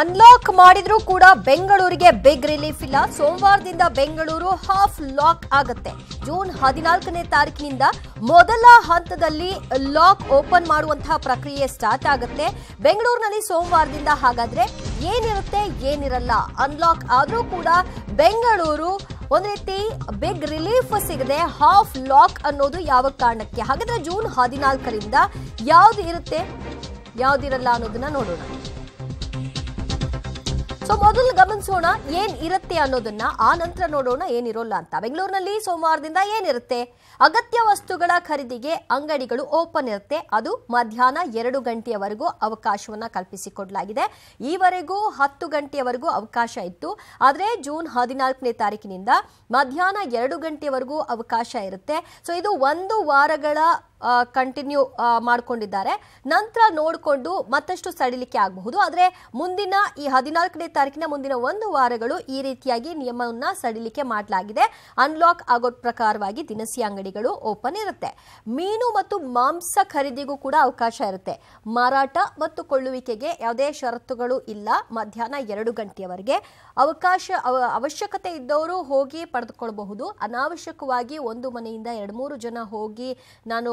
unlock ಮಾಡಿದ್ರೂ ಕೂಡ ಬೆಂಗಳೂರಿಗೆ ಬಿಗ್ ರಿಲೀಫ್ ಇಲ್ಲ ಸೋಮವಾರದಿಂದ ಬೆಂಗಳೂರು ಹಾಫ್ ಲಾಕ್ ಆಗುತ್ತೆ ಜೂನ್ ಹದಿನಾಲ್ಕನೇ ತಾರೀಕಿನಿಂದ ಮೊದಲ ಹಂತದಲ್ಲಿ ಲಾಕ್ ಓಪನ್ ಮಾಡುವಂತಹ ಪ್ರಕ್ರಿಯೆ ಸ್ಟಾರ್ಟ್ ಆಗುತ್ತೆ ಬೆಂಗಳೂರಿನಲ್ಲಿ ಸೋಮವಾರದಿಂದ ಹಾಗಾದ್ರೆ ಏನಿರುತ್ತೆ ಏನಿರಲ್ಲ ಅನ್ಲಾಕ್ ಆದರೂ ಕೂಡ ಬೆಂಗಳೂರು ಒಂದ್ ರೀತಿ ಬಿಗ್ ರಿಲೀಫ್ ಸಿಗದೆ ಹಾಫ್ ಲಾಕ್ ಅನ್ನೋದು ಯಾವ ಕಾರಣಕ್ಕೆ ಹಾಗಾದ್ರೆ ಜೂನ್ ಹದಿನಾಲ್ಕರಿಂದ ಯಾವ್ದು ಇರುತ್ತೆ ಯಾವ್ದಿರಲ್ಲ ಅನ್ನೋದನ್ನ ನೋಡೋಣ ಸೊ ಮೊದಲು ಗಮನಿಸೋಣ ಏನ್ ಇರುತ್ತೆ ಅನ್ನೋದನ್ನ ಆ ನಂತರ ನೋಡೋಣ ಏನಿರೋಲ್ಲ ಅಂತ ಬೆಂಗಳೂರಿನಲ್ಲಿ ಸೋಮವಾರದಿಂದ ಏನಿರುತ್ತೆ ಅಗತ್ಯ ವಸ್ತುಗಳ ಖರೀದಿಗೆ ಅಂಗಡಿಗಳು ಓಪನ್ ಇರುತ್ತೆ ಅದು ಮಧ್ಯಾಹ್ನ ಎರಡು ಗಂಟೆಯವರೆಗೂ ಅವಕಾಶವನ್ನ ಕಲ್ಪಿಸಿಕೊಡಲಾಗಿದೆ ಈವರೆಗೂ ಹತ್ತು ಗಂಟೆಯವರೆಗೂ ಅವಕಾಶ ಇತ್ತು ಆದರೆ ಜೂನ್ ಹದಿನಾಲ್ಕನೇ ತಾರೀಕಿನಿಂದ ಮಧ್ಯಾಹ್ನ ಎರಡು ಗಂಟೆಯವರೆಗೂ ಅವಕಾಶ ಇರುತ್ತೆ ಸೊ ಇದು ಒಂದು ವಾರಗಳ ಕಂಟಿನ್ಯೂ ಮಾಡಿಕೊಂಡಿದ್ದಾರೆ ನಂತರ ನೋಡಿಕೊಂಡು ಮತ್ತಷ್ಟು ಸಡಿಲಿಕೆ ಆಗಬಹುದು ಆದರೆ ಮುಂದಿನ ಈ ಹದಿನಾಲ್ಕನೇ ತಾರೀಕಿನ ಮುಂದಿನ ಒಂದು ವಾರಗಳು ಈ ರೀತಿಯಾಗಿ ನಿಯಮವನ್ನು ಸಡಿಲಿಕೆ ಮಾಡಲಾಗಿದೆ ಅನ್ಲಾಕ್ ಆಗೋ ಪ್ರಕಾರವಾಗಿ ದಿನಸಿ ಅಂಗಡಿಗಳು ಓಪನ್ ಇರುತ್ತೆ ಮೀನು ಮತ್ತು ಮಾಂಸ ಖರೀದಿಗೂ ಕೂಡ ಅವಕಾಶ ಇರುತ್ತೆ ಮಾರಾಟ ಮತ್ತು ಕೊಳ್ಳುವಿಕೆಗೆ ಯಾವುದೇ ಷರತ್ತುಗಳು ಇಲ್ಲ ಮಧ್ಯಾಹ್ನ ಎರಡು ಗಂಟೆಯವರೆಗೆ ಅವಕಾಶ ಅವಶ್ಯಕತೆ ಇದ್ದವರು ಹೋಗಿ ಪಡೆದುಕೊಳ್ಳಬಹುದು ಅನಾವಶ್ಯಕವಾಗಿ ಒಂದು ಮನೆಯಿಂದ ಎರಡು ಮೂರು ಜನ ಹೋಗಿ ನಾನು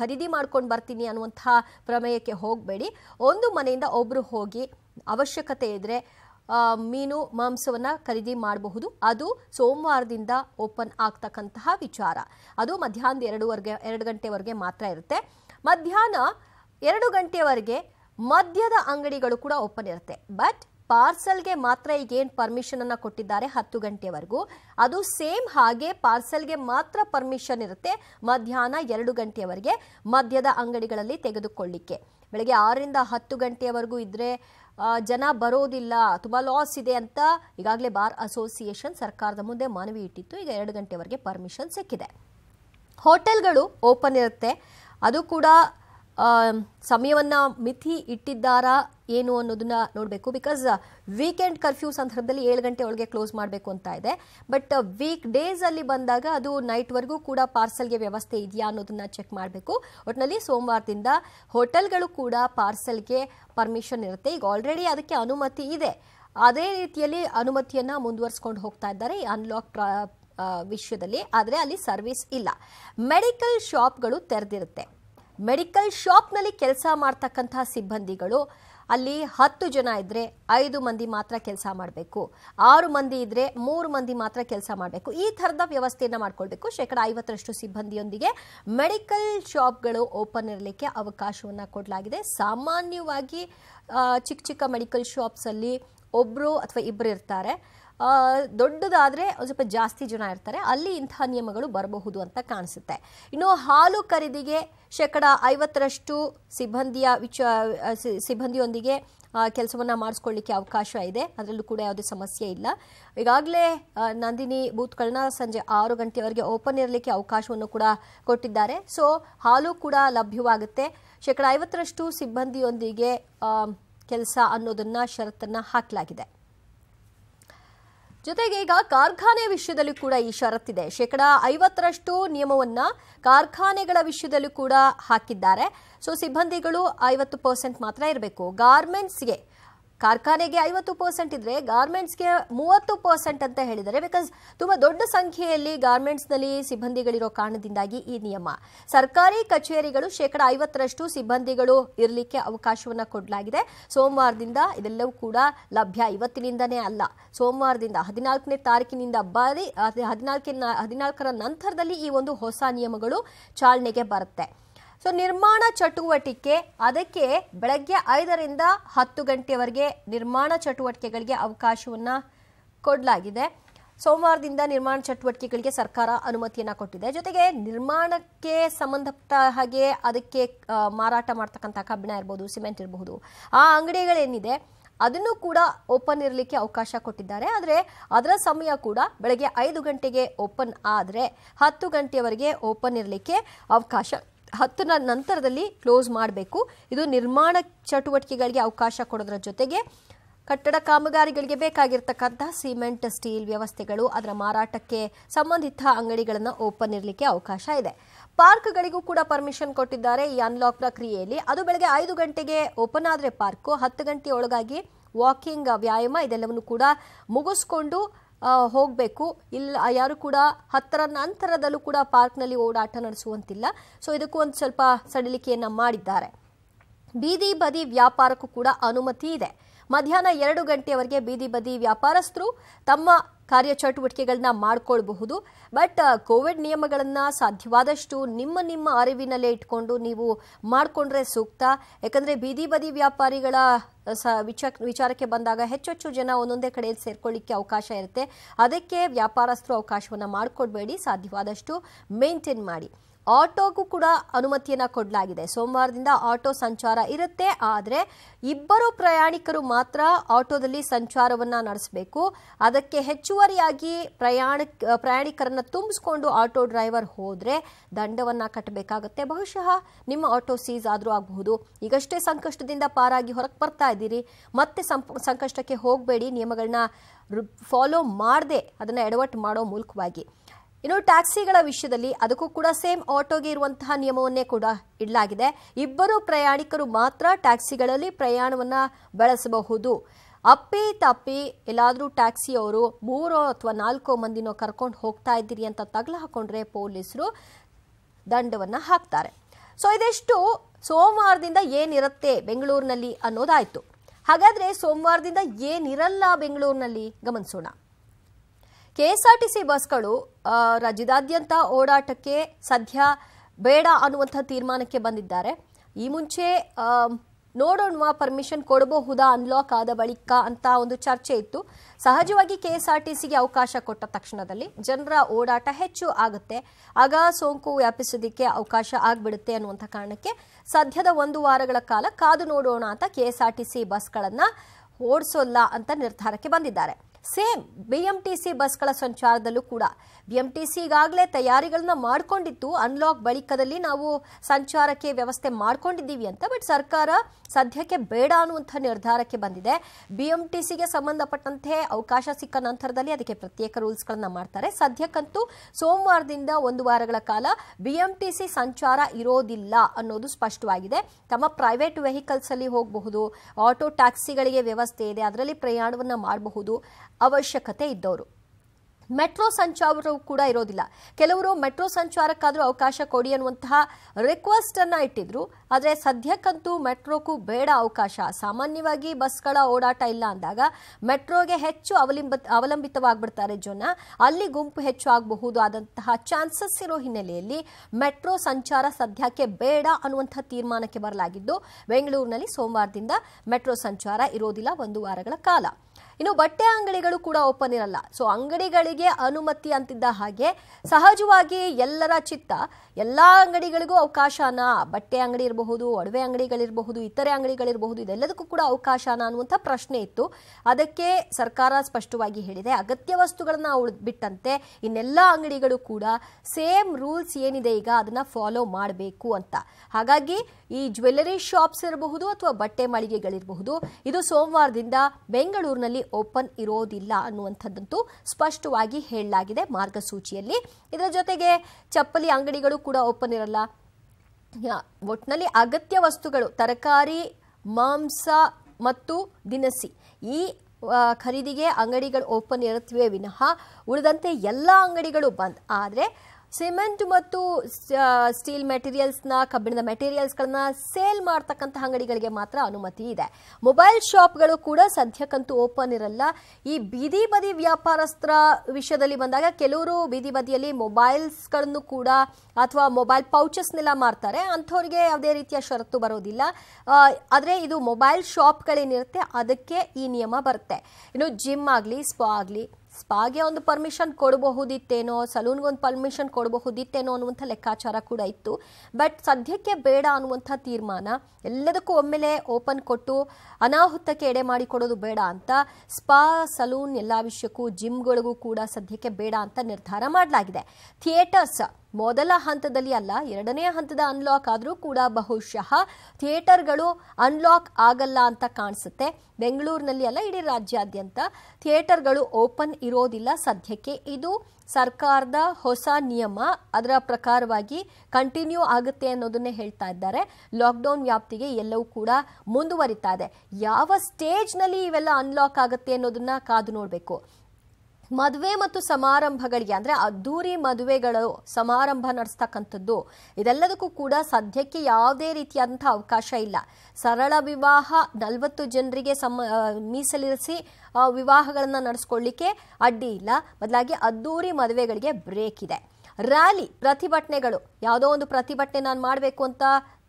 ಖರೀದಿ ಮಾಡ್ಕೊಂಡು ಬರ್ತೀನಿ ಅನ್ನುವಂಥ ಪ್ರಮೇಯಕ್ಕೆ ಹೋಗಬೇಡಿ ಒಂದು ಮನೆಯಿಂದ ಒಬ್ಬರು ಹೋಗಿ ಅವಶ್ಯಕತೆ ಇದ್ದರೆ ಮೀನು ಮಾಂಸವನ್ನು ಖರೀದಿ ಮಾಡಬಹುದು ಅದು ಸೋಮವಾರದಿಂದ ಓಪನ್ ಆಗ್ತಕ್ಕಂತಹ ವಿಚಾರ ಅದು ಮಧ್ಯಾಹ್ನದ ಎರಡುವರೆಗೆ ಎರಡು ಗಂಟೆವರೆಗೆ ಮಾತ್ರ ಇರುತ್ತೆ ಮಧ್ಯಾಹ್ನ ಎರಡು ಗಂಟೆವರೆಗೆ ಮದ್ಯದ ಅಂಗಡಿಗಳು ಕೂಡ ಓಪನ್ ಇರುತ್ತೆ ಬಟ್ ಪಾರ್ಸಲ್ಗೆ ಮಾತ್ರ ಈಗೇನು ಅನ್ನು ಕೊಟ್ಟಿದ್ದಾರೆ ಹತ್ತು ಗಂಟೆವರೆಗೂ ಅದು ಸೇಮ್ ಹಾಗೆ ಪಾರ್ಸೆಲ್ಗೆ ಮಾತ್ರ ಪರ್ಮಿಷನ್ ಇರುತ್ತೆ ಮಧ್ಯಾಹ್ನ ಎರಡು ಗಂಟೆಯವರೆಗೆ ಮದ್ಯದ ಅಂಗಡಿಗಳಲ್ಲಿ ತೆಗೆದುಕೊಳ್ಳಿಕ್ಕೆ ಬೆಳಗ್ಗೆ ಆರರಿಂದ ಹತ್ತು ಗಂಟೆಯವರೆಗೂ ಇದ್ದರೆ ಜನ ಬರೋದಿಲ್ಲ ತುಂಬ ಲಾಸ್ ಇದೆ ಅಂತ ಈಗಾಗಲೇ ಬಾರ್ ಅಸೋಸಿಯೇಷನ್ ಸರ್ಕಾರದ ಮುಂದೆ ಮನವಿ ಇಟ್ಟಿತ್ತು ಈಗ ಎರಡು ಗಂಟೆವರೆಗೆ ಪರ್ಮಿಷನ್ ಸಿಕ್ಕಿದೆ ಹೋಟೆಲ್ಗಳು ಓಪನ್ ಇರುತ್ತೆ ಅದು ಕೂಡ ಸಮಯವನ್ನು ಮಿತಿ ಇಟ್ಟಿದ್ದಾರಾ ಏನು ಅನ್ನೋದನ್ನ ನೋಡಬೇಕು ಬಿಕಾಸ್ ವೀಕೆಂಡ್ ಕರ್ಫ್ಯೂ ಸಂದರ್ಭದಲ್ಲಿ ಏಳು ಗಂಟೆ ಒಳಗೆ ಕ್ಲೋಸ್ ಮಾಡಬೇಕು ಅಂತ ಇದೆ ಬಟ್ ವೀಕ್ ಡೇಸಲ್ಲಿ ಬಂದಾಗ ಅದು ನೈಟ್ವರೆಗೂ ಕೂಡ ಪಾರ್ಸಲ್ಗೆ ವ್ಯವಸ್ಥೆ ಇದೆಯಾ ಅನ್ನೋದನ್ನು ಚೆಕ್ ಮಾಡಬೇಕು ಒಟ್ಟಿನಲ್ಲಿ ಸೋಮವಾರದಿಂದ ಹೋಟೆಲ್ಗಳು ಕೂಡ ಪಾರ್ಸಲ್ಗೆ ಪರ್ಮಿಷನ್ ಇರುತ್ತೆ ಈಗ ಆಲ್ರೆಡಿ ಅದಕ್ಕೆ ಅನುಮತಿ ಇದೆ ಅದೇ ರೀತಿಯಲ್ಲಿ ಅನುಮತಿಯನ್ನು ಮುಂದುವರಿಸ್ಕೊಂಡು ಹೋಗ್ತಾ ಇದ್ದಾರೆ ಈ ಅನ್ಲಾಕ್ ವಿಷಯದಲ್ಲಿ ಆದರೆ ಅಲ್ಲಿ ಸರ್ವಿಸ್ ಇಲ್ಲ ಮೆಡಿಕಲ್ ಶಾಪ್ಗಳು ತೆರೆದಿರುತ್ತೆ ಮೆಡಿಕಲ್ ಶಾಪ್ನಲ್ಲಿ ಕೆಲಸ ಮಾಡ್ತಕ್ಕಂಥ ಸಿಬ್ಬಂದಿಗಳು ಅಲ್ಲಿ ಹತ್ತು ಜನ ಇದ್ದರೆ ಐದು ಮಂದಿ ಮಾತ್ರ ಕೆಲಸ ಮಾಡಬೇಕು ಆರು ಮಂದಿ ಇದ್ದರೆ ಮೂರು ಮಂದಿ ಮಾತ್ರ ಕೆಲಸ ಮಾಡಬೇಕು ಈ ಥರದ ವ್ಯವಸ್ಥೆಯನ್ನು ಮಾಡಿಕೊಳ್ಬೇಕು ಶೇಕಡ ಐವತ್ತರಷ್ಟು ಸಿಬ್ಬಂದಿಯೊಂದಿಗೆ ಮೆಡಿಕಲ್ ಶಾಪ್ಗಳು ಓಪನ್ ಇರಲಿಕ್ಕೆ ಅವಕಾಶವನ್ನು ಕೊಡಲಾಗಿದೆ ಸಾಮಾನ್ಯವಾಗಿ ಚಿಕ್ಕ ಚಿಕ್ಕ ಮೆಡಿಕಲ್ ಶಾಪ್ಸಲ್ಲಿ ಒಬ್ಬರು ಅಥವಾ ಇಬ್ಬರು ಇರ್ತಾರೆ ದೊಡ್ಡದಾದರೆ ಒಂದು ಸ್ವಲ್ಪ ಜಾಸ್ತಿ ಜನ ಇರ್ತಾರೆ ಅಲ್ಲಿ ಇಂಥ ನಿಯಮಗಳು ಬರಬಹುದು ಅಂತ ಕಾಣಿಸುತ್ತೆ ಇನ್ನು ಹಾಲು ಖರೀದಿಗೆ ಶೇಕಡ ಐವತ್ತರಷ್ಟು ಸಿಬ್ಬಂದಿಯ ವಿಚ ಸಿಬ್ಬಂದಿಯೊಂದಿಗೆ ಕೆಲಸವನ್ನು ಮಾಡಿಸ್ಕೊಳ್ಳಿಕ್ಕೆ ಅವಕಾಶ ಇದೆ ಅದರಲ್ಲೂ ಕೂಡ ಯಾವುದೇ ಸಮಸ್ಯೆ ಇಲ್ಲ ಈಗಾಗಲೇ ನಂದಿನಿ ಬೂತ್ಗಳನ್ನ ಸಂಜೆ ಆರು ಗಂಟೆವರೆಗೆ ಓಪನ್ ಇರಲಿಕ್ಕೆ ಅವಕಾಶವನ್ನು ಕೂಡ ಕೊಟ್ಟಿದ್ದಾರೆ ಸೊ ಹಾಲು ಕೂಡ ಲಭ್ಯವಾಗುತ್ತೆ ಶೇಕಡ ಐವತ್ತರಷ್ಟು ಸಿಬ್ಬಂದಿಯೊಂದಿಗೆ ಕೆಲಸ ಅನ್ನೋದನ್ನು ಷರತ್ತನ್ನು ಹಾಕಲಾಗಿದೆ ಜೊತೆಗೆ ಈಗ ಕಾರ್ಖಾನೆ ವಿಷಯದಲ್ಲೂ ಕೂಡ ಈ ಷರತ್ತಿದೆ ಶೇಕಡಾ ಐವತ್ತರಷ್ಟು ನಿಯಮವನ್ನ ಕಾರ್ಖಾನೆಗಳ ವಿಷಯದಲ್ಲೂ ಕೂಡ ಹಾಕಿದ್ದಾರೆ ಸೊ ಸಿಬ್ಬಂದಿಗಳು ಐವತ್ತು ಪರ್ಸೆಂಟ್ ಮಾತ್ರ ಇರಬೇಕು ಗಾರ್ಮೆಂಟ್ಸ್ಗೆ ಕಾರ್ಖಾನೆಗೆ ಐವತ್ತು ಪರ್ಸೆಂಟ್ ಇದ್ರೆ ಗಾರ್ಮೆಂಟ್ಸ್ಗೆ ಮೂವತ್ತು ಪರ್ಸೆಂಟ್ ಅಂತ ಹೇಳಿದರೆ ಬಿಕಾಸ್ ತುಂಬಾ ದೊಡ್ಡ ಸಂಖ್ಯೆಯಲ್ಲಿ ಗಾರ್ಮೆಂಟ್ಸ್ನಲ್ಲಿ ಸಿಬ್ಬಂದಿಗಳಿರೋ ಕಾರಣದಿಂದಾಗಿ ಈ ನಿಯಮ ಸರ್ಕಾರಿ ಕಚೇರಿಗಳು ಶೇಕಡ ಐವತ್ತರಷ್ಟು ಸಿಬ್ಬಂದಿಗಳು ಇರಲಿಕ್ಕೆ ಅವಕಾಶವನ್ನು ಕೊಡಲಾಗಿದೆ ಸೋಮವಾರದಿಂದ ಇದೆಲ್ಲವೂ ಕೂಡ ಲಭ್ಯ ಇವತ್ತಿನಿಂದನೇ ಅಲ್ಲ ಸೋಮವಾರದಿಂದ ಹದಿನಾಲ್ಕನೇ ತಾರೀಕಿನಿಂದ ಬಾರಿ ಹದಿನಾಲ್ಕಿನ ಹದಿನಾಲ್ಕರ ನಂತರದಲ್ಲಿ ಈ ಒಂದು ಹೊಸ ನಿಯಮಗಳು ಚಾಲನೆಗೆ ಬರುತ್ತೆ ಸೊ ನಿರ್ಮಾಣ ಚಟುವಟಿಕೆ ಅದಕ್ಕೆ ಬೆಳಗ್ಗೆ ಐದರಿಂದ ಹತ್ತು ಗಂಟೆವರೆಗೆ ನಿರ್ಮಾಣ ಚಟುವಟಿಕೆಗಳಿಗೆ ಅವಕಾಶವನ್ನು ಕೊಡಲಾಗಿದೆ ಸೋಮವಾರದಿಂದ ನಿರ್ಮಾಣ ಚಟುವಟಿಕೆಗಳಿಗೆ ಸರ್ಕಾರ ಅನುಮತಿಯನ್ನು ಕೊಟ್ಟಿದೆ ಜೊತೆಗೆ ನಿರ್ಮಾಣಕ್ಕೆ ಸಂಬಂಧಪಟ್ಟ ಹಾಗೆ ಅದಕ್ಕೆ ಮಾರಾಟ ಮಾಡ್ತಕ್ಕಂಥ ಕಬ್ಬಿಣ ಇರ್ಬೋದು ಸಿಮೆಂಟ್ ಇರಬಹುದು ಆ ಅಂಗಡಿಗಳೇನಿದೆ ಅದನ್ನು ಕೂಡ ಓಪನ್ ಇರಲಿಕ್ಕೆ ಅವಕಾಶ ಕೊಟ್ಟಿದ್ದಾರೆ ಆದರೆ ಅದರ ಸಮಯ ಕೂಡ ಬೆಳಗ್ಗೆ ಐದು ಗಂಟೆಗೆ ಓಪನ್ ಆದರೆ ಹತ್ತು ಗಂಟೆಯವರೆಗೆ ಓಪನ್ ಇರಲಿಕ್ಕೆ ಅವಕಾಶ ಹತ್ತರ ನಂತರದಲ್ಲಿ ಕ್ಲೋಸ್ ಮಾಡಬೇಕು ಇದು ನಿರ್ಮಾಣ ಚಟುವಟಿಕೆಗಳಿಗೆ ಅವಕಾಶ ಕೊಡೋದ್ರ ಜೊತೆಗೆ ಕಟ್ಟಡ ಕಾಮಗಾರಿಗಳಿಗೆ ಬೇಕಾಗಿರ್ತಕ್ಕಂತಹ ಸಿಮೆಂಟ್ ಸ್ಟೀಲ್ ವ್ಯವಸ್ಥೆಗಳು ಅದರ ಮಾರಾಟಕ್ಕೆ ಸಂಬಂಧಿತ ಅಂಗಡಿಗಳನ್ನು ಓಪನ್ ಇರಲಿಕ್ಕೆ ಅವಕಾಶ ಇದೆ ಪಾರ್ಕ್ಗಳಿಗೂ ಕೂಡ ಪರ್ಮಿಷನ್ ಕೊಟ್ಟಿದ್ದಾರೆ ಈ ಅನ್ಲಾಕ್ ಪ್ರಕ್ರಿಯೆಯಲ್ಲಿ ಅದು ಬೆಳಗ್ಗೆ ಐದು ಗಂಟೆಗೆ ಓಪನ್ ಆದರೆ ಪಾರ್ಕು ಹತ್ತು ಗಂಟೆ ಒಳಗಾಗಿ ವಾಕಿಂಗ್ ವ್ಯಾಯಾಮ ಇದೆಲ್ಲವನ್ನು ಕೂಡ ಮುಗಿಸ್ಕೊಂಡು ಹೋಗಬೇಕು ಇಲ್ಲ ಯಾರು ಕೂಡ ಹತ್ತರ ನಂತರದಲ್ಲೂ ಕೂಡ ಪಾರ್ಕ್ನಲ್ಲಿ ಓಡಾಟ ನಡೆಸುವಂತಿಲ್ಲ ಸೊ ಇದಕ್ಕೂ ಒಂದು ಸ್ವಲ್ಪ ಸಡಿಲಿಕೆಯನ್ನು ಮಾಡಿದ್ದಾರೆ ಬೀದಿ ಬದಿ ವ್ಯಾಪಾರಕ್ಕೂ ಕೂಡ ಅನುಮತಿ ಇದೆ ಮಧ್ಯಾಹ್ನ ಎರಡು ಗಂಟೆಯವರೆಗೆ ಬೀದಿ ಬದಿ ವ್ಯಾಪಾರಸ್ಥರು ತಮ್ಮ ಕಾರ್ಯಚಟುವಟಿಕೆಗಳನ್ನ ಮಾಡ್ಕೊಳ್ಬಹುದು ಬಟ್ ಕೋವಿಡ್ ನಿಯಮಗಳನ್ನು ಸಾಧ್ಯವಾದಷ್ಟು ನಿಮ್ಮ ನಿಮ್ಮ ಅರಿವಿನಲ್ಲೇ ಇಟ್ಕೊಂಡು ನೀವು ಮಾಡಿಕೊಂಡ್ರೆ ಸೂಕ್ತ ಯಾಕಂದರೆ ಬೀದಿ ಬದಿ ವ್ಯಾಪಾರಿಗಳ ಸ ವಿಚಾರಕ್ಕೆ ಬಂದಾಗ ಹೆಚ್ಚೆಚ್ಚು ಜನ ಒಂದೊಂದೇ ಕಡೆಯಲ್ಲಿ ಸೇರ್ಕೊಳ್ಳಿಕ್ಕೆ ಅವಕಾಶ ಇರುತ್ತೆ ಅದಕ್ಕೆ ವ್ಯಾಪಾರಸ್ಥರು ಅವಕಾಶವನ್ನು ಮಾಡಿಕೊಡ್ಬೇಡಿ ಸಾಧ್ಯವಾದಷ್ಟು ಮೇಂಟೈನ್ ಮಾಡಿ ಆಟೋಗೂ ಕೂಡ ಅನುಮತಿಯನ್ನು ಕೊಡಲಾಗಿದೆ ಸೋಮವಾರದಿಂದ ಆಟೋ ಸಂಚಾರ ಇರುತ್ತೆ ಆದರೆ ಇಬ್ಬರು ಪ್ರಯಾಣಿಕರು ಮಾತ್ರ ಆಟೋದಲ್ಲಿ ಸಂಚಾರವನ್ನು ನಡೆಸಬೇಕು ಅದಕ್ಕೆ ಹೆಚ್ಚುವರಿಯಾಗಿ ಪ್ರಯಾಣ ಪ್ರಯಾಣಿಕರನ್ನು ತುಂಬಿಸ್ಕೊಂಡು ಆಟೋ ಡ್ರೈವರ್ ಹೋದರೆ ದಂಡವನ್ನು ಕಟ್ಟಬೇಕಾಗುತ್ತೆ ಬಹುಶಃ ನಿಮ್ಮ ಆಟೋ ಸೀಸ್ ಆದರೂ ಆಗಬಹುದು ಈಗಷ್ಟೇ ಸಂಕಷ್ಟದಿಂದ ಪಾರಾಗಿ ಹೊರಗೆ ಬರ್ತಾ ಇದ್ದೀರಿ ಮತ್ತೆ ಸಂಕಷ್ಟಕ್ಕೆ ಹೋಗಬೇಡಿ ನಿಯಮಗಳನ್ನ ಫಾಲೋ ಮಾಡದೆ ಅದನ್ನು ಎಡವಟ್ಟು ಮಾಡೋ ಮೂಲಕವಾಗಿ ಇನ್ನು ಟ್ಯಾಕ್ಸಿಗಳ ವಿಷಯದಲ್ಲಿ ಅದಕ್ಕೂ ಕೂಡ ಸೇಮ್ ಆಟೋಗೆ ಇರುವಂತಹ ನಿಯಮವನ್ನೇ ಕೂಡ ಇಡಲಾಗಿದೆ ಇಬ್ಬರು ಪ್ರಯಾಣಿಕರು ಮಾತ್ರ ಟ್ಯಾಕ್ಸಿಗಳಲ್ಲಿ ಪ್ರಯಾಣವನ್ನು ಬಳಸಬಹುದು ಅಪ್ಪಿ ತಪ್ಪಿ ಎಲ್ಲಾದರೂ ಟ್ಯಾಕ್ಸಿಯವರು ಮೂರೋ ಅಥವಾ ನಾಲ್ಕೋ ಮಂದಿನೋ ಕರ್ಕೊಂಡು ಹೋಗ್ತಾ ಇದ್ದೀರಿ ಅಂತ ತಗಲ ಹಾಕೊಂಡ್ರೆ ಪೊಲೀಸರು ದಂಡವನ್ನು ಹಾಕ್ತಾರೆ ಸೊ ಇದೆಷ್ಟು ಸೋಮವಾರದಿಂದ ಏನಿರುತ್ತೆ ಬೆಂಗಳೂರಿನಲ್ಲಿ ಅನ್ನೋದಾಯಿತು ಹಾಗಾದರೆ ಸೋಮವಾರದಿಂದ ಏನಿರಲ್ಲ ಬೆಂಗಳೂರಿನಲ್ಲಿ ಗಮನಿಸೋಣ ಕೆಎಸ್ಆರ್ಟಿಸಿ ಬಸ್ಗಳು ರಾಜ್ಯದಾದ್ಯಂತ ಓಡಾಟಕ್ಕೆ ಸದ್ಯ ಬೇಡ ಅನ್ನುವಂಥ ತೀರ್ಮಾನಕ್ಕೆ ಬಂದಿದ್ದಾರೆ ಈ ಮುಂಚೆ ನೋಡೋಣ ಪರ್ಮಿಷನ್ ಕೊಡಬಹುದಾ ಅನ್ಲಾಕ್ ಆದ ಬಳಿಕ ಅಂತ ಒಂದು ಚರ್ಚೆ ಇತ್ತು ಸಹಜವಾಗಿ ಕೆ ಎಸ್ ಆರ್ ಟಿ ಸಿಗೆ ಅವಕಾಶ ಕೊಟ್ಟ ತಕ್ಷಣದಲ್ಲಿ ಜನರ ಓಡಾಟ ಹೆಚ್ಚು ಆಗುತ್ತೆ ಆಗ ಸೋಂಕು ವ್ಯಾಪಿಸೋದಕ್ಕೆ ಅವಕಾಶ ಆಗ್ಬಿಡುತ್ತೆ ಅನ್ನುವಂಥ ಕಾರಣಕ್ಕೆ ಸದ್ಯದ ಒಂದು ವಾರಗಳ ಕಾಲ ಕಾದು ನೋಡೋಣ ಅಂತ K S R T C ಬಸ್ಗಳನ್ನು ಓಡಿಸೋಲ್ಲ ಅಂತ ನಿರ್ಧಾರಕ್ಕೆ ಬಂದಿದ್ದಾರೆ ಸೇಮ್ ಬಿಎಂಟಿಸಿ ಬಸ್ಗಳ ಸಂಚಾರದಲ್ಲೂ ಕೂಡ ಬಿಎಂಟಿಸಿ ಈಗಾಗಲೇ ತಯಾರಿಗಳನ್ನ ಮಾಡಿಕೊಂಡಿತ್ತು ಅನ್ಲಾಕ್ ಬಳಿಕದಲ್ಲಿ ನಾವು ಸಂಚಾರಕ್ಕೆ ವ್ಯವಸ್ಥೆ ಮಾಡ್ಕೊಂಡಿದ್ದೀವಿ ಅಂತ ಬಟ್ ಸರ್ಕಾರ ಸದ್ಯಕ್ಕೆ ಬೇಡ ಅನ್ನುವಂಥ ನಿರ್ಧಾರಕ್ಕೆ ಬಂದಿದೆ ಬಿಎಂಟಿಸಿಗೆ ಸಂಬಂಧಪಟ್ಟಂತೆ ಅವಕಾಶ ಸಿಕ್ಕ ನಂತರದಲ್ಲಿ ಅದಕ್ಕೆ ಪ್ರತ್ಯೇಕ ರೂಲ್ಸ್ಗಳನ್ನ ಮಾಡ್ತಾರೆ ಸದ್ಯಕ್ಕಂತೂ ಸೋಮವಾರದಿಂದ ಒಂದು ವಾರಗಳ ಕಾಲ ಬಿಎಂಟಿಸಿ ಸಂಚಾರ ಇರೋದಿಲ್ಲ ಅನ್ನೋದು ಸ್ಪಷ್ಟವಾಗಿದೆ ತಮ್ಮ ಪ್ರೈವೇಟ್ ವೆಹಿಕಲ್ಸ್ ಅಲ್ಲಿ ಹೋಗಬಹುದು ಆಟೋ ಟ್ಯಾಕ್ಸಿಗಳಿಗೆ ವ್ಯವಸ್ಥೆ ಇದೆ ಅದರಲ್ಲಿ ಪ್ರಯಾಣವನ್ನು ಮಾಡಬಹುದು ಅವಶ್ಯಕತೆ ಇದ್ದವರು ಮೆಟ್ರೋ ಸಂಚಾರವು ಕೂಡ ಇರೋದಿಲ್ಲ ಕೆಲವರು ಮೆಟ್ರೋ ಸಂಚಾರಕ್ಕಾದರೂ ಅವಕಾಶ ಕೊಡಿ ಅನ್ನುವಂತಹ ರಿಕ್ವೆಸ್ಟನ್ನು ಇಟ್ಟಿದ್ರು ಆದರೆ ಸದ್ಯಕ್ಕಂತೂ ಮೆಟ್ರೋಕ್ಕೂ ಬೇಡ ಅವಕಾಶ ಸಾಮಾನ್ಯವಾಗಿ ಬಸ್ಗಳ ಓಡಾಟ ಇಲ್ಲ ಅಂದಾಗ ಮೆಟ್ರೋಗೆ ಹೆಚ್ಚು ಅವಲಂಬ ಅವಲಂಬಿತವಾಗ್ಬಿಡ್ತಾರೆ ಜನ ಅಲ್ಲಿ ಗುಂಪು ಹೆಚ್ಚು ಆಗಬಹುದು ಆದಂತಹ ಚಾನ್ಸಸ್ ಇರೋ ಹಿನ್ನೆಲೆಯಲ್ಲಿ ಮೆಟ್ರೋ ಸಂಚಾರ ಸದ್ಯಕ್ಕೆ ಬೇಡ ಅನ್ನುವಂಥ ತೀರ್ಮಾನಕ್ಕೆ ಬರಲಾಗಿದ್ದು ಬೆಂಗಳೂರಿನಲ್ಲಿ ಸೋಮವಾರದಿಂದ ಮೆಟ್ರೋ ಸಂಚಾರ ಇರೋದಿಲ್ಲ ಒಂದು ವಾರಗಳ ಕಾಲ ಇನ್ನು ಬಟ್ಟೆ ಅಂಗಡಿಗಳು ಕೂಡ ಓಪನ್ ಇರಲ್ಲ ಸೊ ಅಂಗಡಿಗಳಿಗೆ ಅನುಮತಿ ಅಂತಿದ್ದ ಹಾಗೆ ಸಹಜವಾಗಿ ಎಲ್ಲರ ಚಿತ್ತ ಎಲ್ಲ ಅಂಗಡಿಗಳಿಗೂ ಅವಕಾಶನ ಬಟ್ಟೆ ಅಂಗಡಿ ಇರಬಹುದು ಒಡವೆ ಅಂಗಡಿಗಳಿರಬಹುದು ಇತರೆ ಅಂಗಡಿಗಳಿರಬಹುದು ಇದೆಲ್ಲದಕ್ಕೂ ಕೂಡ ಅವಕಾಶನ ಅನ್ನುವಂಥ ಪ್ರಶ್ನೆ ಇತ್ತು ಅದಕ್ಕೆ ಸರ್ಕಾರ ಸ್ಪಷ್ಟವಾಗಿ ಹೇಳಿದೆ ಅಗತ್ಯ ವಸ್ತುಗಳನ್ನು ಬಿಟ್ಟಂತೆ ಇನ್ನೆಲ್ಲ ಅಂಗಡಿಗಳು ಕೂಡ ಸೇಮ್ ರೂಲ್ಸ್ ಏನಿದೆ ಈಗ ಅದನ್ನ ಫಾಲೋ ಮಾಡಬೇಕು ಅಂತ ಹಾಗಾಗಿ ಈ ಜ್ಯುವೆಲ್ಲರಿ ಶಾಪ್ಸ್ ಇರಬಹುದು ಅಥವಾ ಬಟ್ಟೆ ಮಳಿಗೆಗಳಿರಬಹುದು ಇದು ಸೋಮವಾರದಿಂದ ಬೆಂಗಳೂರಿನಲ್ಲಿ ಓಪನ್ ಇರೋದಿಲ್ಲ ಅನ್ನುವಂಥದ್ದಂತೂ ಸ್ಪಷ್ಟವಾಗಿ ಹೇಳಲಾಗಿದೆ ಮಾರ್ಗಸೂಚಿಯಲ್ಲಿ ಇದರ ಜೊತೆಗೆ ಚಪ್ಪಲಿ ಅಂಗಡಿಗಳು ಕೂಡ ಓಪನ್ ಇರಲ್ಲ ಒಟ್ಟಿನಲ್ಲಿ ಅಗತ್ಯ ವಸ್ತುಗಳು ತರಕಾರಿ ಮಾಂಸ ಮತ್ತು ದಿನಸಿ ಈ ಖರೀದಿಗೆ ಅಂಗಡಿಗಳು ಓಪನ್ ಇರುತ್ತವೆ ವಿನಃ ಉಳಿದಂತೆ ಎಲ್ಲ ಅಂಗಡಿಗಳು ಬಂದ್ ಆದರೆ ಸಿಮೆಂಟ್ ಮತ್ತು ಸ್ಟೀಲ್ ಮೆಟೀರಿಯಲ್ಸ್ನ ಕಬ್ಬಿಣದ ಮೆಟೀರಿಯಲ್ಸ್ಗಳನ್ನ ಸೇಲ್ ಮಾಡ್ತಕ್ಕಂಥ ಅಂಗಡಿಗಳಿಗೆ ಮಾತ್ರ ಅನುಮತಿ ಇದೆ ಮೊಬೈಲ್ ಶಾಪ್ಗಳು ಕೂಡ ಸದ್ಯಕ್ಕಂತೂ ಓಪನ್ ಇರಲ್ಲ ಈ ಬೀದಿ ಬದಿ ವ್ಯಾಪಾರಸ್ತ್ರ ವಿಷಯದಲ್ಲಿ ಬಂದಾಗ ಕೆಲವರು ಬೀದಿ ಬದಿಯಲ್ಲಿ ಮೊಬೈಲ್ಸ್ಗಳನ್ನು ಕೂಡ ಅಥವಾ ಮೊಬೈಲ್ ಪೌಚಸ್ನೆಲ್ಲ ಮಾರ್ತಾರೆ ಅಂಥವ್ರಿಗೆ ಯಾವುದೇ ರೀತಿಯ ಷರತ್ತು ಬರೋದಿಲ್ಲ ಆದರೆ ಇದು ಮೊಬೈಲ್ ಶಾಪ್ಗಳೇನಿರುತ್ತೆ ಅದಕ್ಕೆ ಈ ನಿಯಮ ಬರುತ್ತೆ ಇನ್ನು ಜಿಮ್ ಆಗಲಿ ಸ್ಪಾ ಆಗಲಿ ಸ್ಪಾಗೆ ಒಂದು ಪರ್ಮಿಷನ್ ಕೊಡಬಹುದಿತ್ತೇನೋ ಸಲೂನ್ಗೊಂದು ಪರ್ಮಿಷನ್ ಕೊಡಬಹುದಿತ್ತೇನೋ ಅನ್ನುವಂಥ ಲೆಕ್ಕಾಚಾರ ಕೂಡ ಇತ್ತು ಬಟ್ ಸದ್ಯಕ್ಕೆ ಬೇಡ ಅನ್ನುವಂಥ ತೀರ್ಮಾನ ಎಲ್ಲದಕ್ಕೂ ಒಮ್ಮೆಲೆ ಓಪನ್ ಕೊಟ್ಟು ಅನಾಹುತಕ್ಕೆ ಎಡೆ ಮಾಡಿಕೊಡೋದು ಬೇಡ ಅಂತ ಸ್ಪಾ ಸಲೂನ್ ಎಲ್ಲ ವಿಷಯಕ್ಕೂ ಜಿಮ್ಗಳಿಗೂ ಕೂಡ ಸದ್ಯಕ್ಕೆ ಬೇಡ ಅಂತ ನಿರ್ಧಾರ ಮಾಡಲಾಗಿದೆ ಥಿಯೇಟರ್ಸ್ ಮೊದಲ ಹಂತದಲ್ಲಿ ಅಲ್ಲ ಎರಡನೇ ಹಂತದ ಅನ್ಲಾಕ್ ಆದರೂ ಕೂಡ ಬಹುಶಃ ಥಿಯೇಟರ್ಗಳು ಅನ್ಲಾಕ್ ಆಗಲ್ಲ ಅಂತ ಕಾಣಿಸುತ್ತೆ ಬೆಂಗಳೂರಿನಲ್ಲಿ ಅಲ್ಲ ಇಡೀ ರಾಜ್ಯಾದ್ಯಂತ ಥಿಯೇಟರ್ಗಳು ಓಪನ್ ಇರೋದಿಲ್ಲ ಸದ್ಯಕ್ಕೆ ಇದು ಸರ್ಕಾರದ ಹೊಸ ನಿಯಮ ಅದರ ಪ್ರಕಾರವಾಗಿ ಕಂಟಿನ್ಯೂ ಆಗುತ್ತೆ ಅನ್ನೋದನ್ನೇ ಹೇಳ್ತಾ ಇದ್ದಾರೆ ಲಾಕ್ಡೌನ್ ವ್ಯಾಪ್ತಿಗೆ ಎಲ್ಲವೂ ಕೂಡ ಮುಂದುವರಿತಾ ಇದೆ ಯಾವ ಸ್ಟೇಜ್ನಲ್ಲಿ ಇವೆಲ್ಲ ಅನ್ಲಾಕ್ ಆಗುತ್ತೆ ಅನ್ನೋದನ್ನ ಕಾದು ನೋಡಬೇಕು ಮದುವೆ ಮತ್ತು ಸಮಾರಂಭಗಳಿಗೆ ಅಂದರೆ ಅದ್ದೂರಿ ಮದುವೆಗಳು ಸಮಾರಂಭ ನಡೆಸ್ತಕ್ಕಂಥದ್ದು ಇದೆಲ್ಲದಕ್ಕೂ ಕೂಡ ಸದ್ಯಕ್ಕೆ ಯಾವುದೇ ರೀತಿಯಾದಂಥ ಅವಕಾಶ ಇಲ್ಲ ಸರಳ ವಿವಾಹ ನಲವತ್ತು ಜನರಿಗೆ ಸಮ ಮೀಸಲಿರಿಸಿ ವಿವಾಹಗಳನ್ನು ನಡೆಸ್ಕೊಳ್ಳಿಕ್ಕೆ ಅಡ್ಡಿ ಇಲ್ಲ ಬದಲಾಗಿ ಅದ್ದೂರಿ ಮದುವೆಗಳಿಗೆ ಬ್ರೇಕ್ ಇದೆ ರ್ಯಾಲಿ ಪ್ರತಿಭಟನೆಗಳು ಯಾವುದೋ ಒಂದು ಪ್ರತಿಭಟನೆ ನಾನು ಮಾಡಬೇಕು ಅಂತ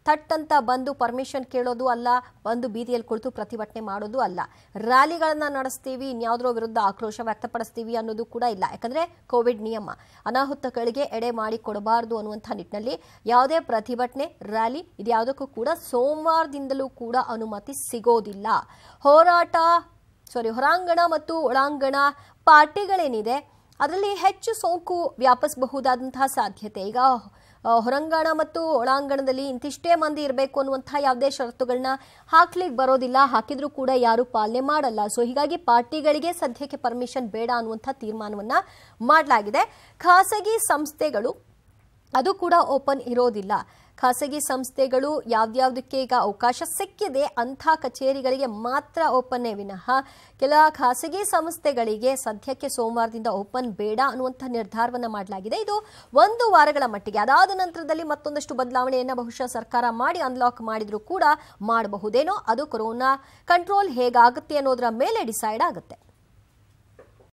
ಥಟ್ ಅಂತ ಬಂದು ಪರ್ಮಿಷನ್ ಕೇಳೋದು ಅಲ್ಲ ಬಂದು ಬೀದಿಯಲ್ಲಿ ಕುಳಿತು ಪ್ರತಿಭಟನೆ ಮಾಡೋದು ಅಲ್ಲ ರ್ಯಾಲಿಗಳನ್ನು ನಡೆಸ್ತೀವಿ ಇನ್ಯಾವುದ್ರ ವಿರುದ್ಧ ಆಕ್ರೋಶ ವ್ಯಕ್ತಪಡಿಸ್ತೀವಿ ಅನ್ನೋದು ಕೂಡ ಇಲ್ಲ ಯಾಕಂದ್ರೆ ಕೋವಿಡ್ ನಿಯಮ ಅನಾಹುತಗಳಿಗೆ ಎಡೆ ಮಾಡಿ ಕೊಡಬಾರದು ಅನ್ನುವಂಥ ನಿಟ್ಟಿನಲ್ಲಿ ಯಾವುದೇ ಪ್ರತಿಭಟನೆ ರ್ಯಾಲಿ ಇದ್ಯಾವುದಕ್ಕೂ ಕೂಡ ಸೋಮವಾರದಿಂದಲೂ ಕೂಡ ಅನುಮತಿ ಸಿಗೋದಿಲ್ಲ ಹೋರಾಟ ಸಾರಿ ಹೊರಾಂಗಣ ಮತ್ತು ಒಳಾಂಗಣ ಪಾರ್ಟಿಗಳೇನಿದೆ ಅದರಲ್ಲಿ ಹೆಚ್ಚು ಸೋಂಕು ವ್ಯಾಪಿಸಬಹುದಾದಂತಹ ಸಾಧ್ಯತೆ ಈಗ ಹೊರಾಂಗಣ ಮತ್ತು ಒಳಾಂಗಣದಲ್ಲಿ ಇಂತಿಷ್ಟೇ ಮಂದಿ ಇರಬೇಕು ಅನ್ನುವಂತಹ ಯಾವುದೇ ಷರತ್ತುಗಳನ್ನ ಹಾಕ್ಲಿಕ್ಕೆ ಬರೋದಿಲ್ಲ ಹಾಕಿದ್ರೂ ಕೂಡ ಯಾರು ಪಾಲನೆ ಮಾಡಲ್ಲ ಸೊ ಹೀಗಾಗಿ ಪಾರ್ಟಿಗಳಿಗೆ ಸದ್ಯಕ್ಕೆ ಪರ್ಮಿಷನ್ ಬೇಡ ಅನ್ನುವಂಥ ತೀರ್ಮಾನವನ್ನ ಮಾಡಲಾಗಿದೆ ಖಾಸಗಿ ಸಂಸ್ಥೆಗಳು ಅದು ಕೂಡ ಓಪನ್ ಇರೋದಿಲ್ಲ ಖಾಸಗಿ ಸಂಸ್ಥೆಗಳು ಯಾವ್ದಾವುದಕ್ಕೆ ಈಗ ಅವಕಾಶ ಸಿಕ್ಕಿದೆ ಅಂಥ ಕಚೇರಿಗಳಿಗೆ ಮಾತ್ರ ಓಪನ್ನೇ ವಿನಃ ಕೆಲ ಖಾಸಗಿ ಸಂಸ್ಥೆಗಳಿಗೆ ಸದ್ಯಕ್ಕೆ ಸೋಮವಾರದಿಂದ ಓಪನ್ ಬೇಡ ಅನ್ನುವಂಥ ನಿರ್ಧಾರವನ್ನು ಮಾಡಲಾಗಿದೆ ಇದು ಒಂದು ವಾರಗಳ ಮಟ್ಟಿಗೆ ಅದಾದ ನಂತರದಲ್ಲಿ ಮತ್ತೊಂದಷ್ಟು ಬದಲಾವಣೆಯನ್ನು ಬಹುಶಃ ಸರ್ಕಾರ ಮಾಡಿ ಅನ್ಲಾಕ್ ಮಾಡಿದರೂ ಕೂಡ ಮಾಡಬಹುದೇನೋ ಅದು ಕೊರೋನಾ ಕಂಟ್ರೋಲ್ ಹೇಗಾಗುತ್ತೆ ಅನ್ನೋದರ ಮೇಲೆ ಡಿಸೈಡ್ ಆಗುತ್ತೆ